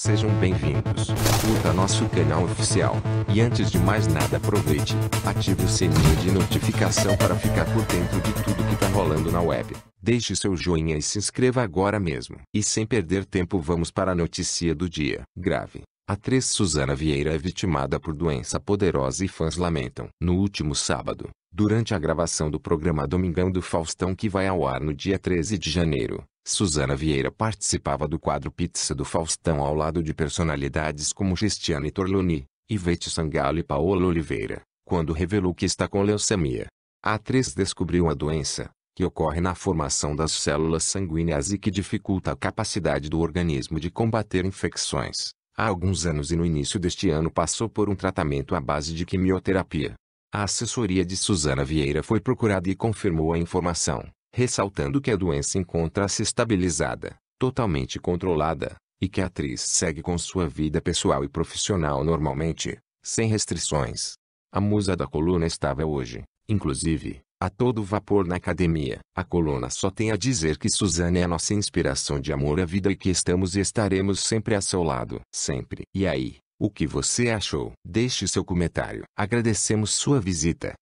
Sejam bem-vindos. Curta nosso canal oficial. E antes de mais nada, aproveite, ative o sininho de notificação para ficar por dentro de tudo que tá rolando na web. Deixe seu joinha e se inscreva agora mesmo. E sem perder tempo, vamos para a notícia do dia. Grave. Atriz Suzana Vieira é vitimada por doença poderosa e fãs lamentam. No último sábado, durante a gravação do programa Domingão do Faustão que vai ao ar no dia 13 de janeiro, Susana Vieira participava do quadro Pizza do Faustão ao lado de personalidades como Cristiane Torloni, Ivete Sangalo e Paola Oliveira, quando revelou que está com leucemia. A atriz descobriu a doença, que ocorre na formação das células sanguíneas e que dificulta a capacidade do organismo de combater infecções. Há alguns anos e no início deste ano passou por um tratamento à base de quimioterapia. A assessoria de Susana Vieira foi procurada e confirmou a informação ressaltando que a doença encontra-se estabilizada, totalmente controlada, e que a atriz segue com sua vida pessoal e profissional normalmente, sem restrições. A musa da coluna estava hoje, inclusive, a todo vapor na academia. A coluna só tem a dizer que Suzana é a nossa inspiração de amor à vida e que estamos e estaremos sempre a seu lado. Sempre. E aí, o que você achou? Deixe seu comentário. Agradecemos sua visita.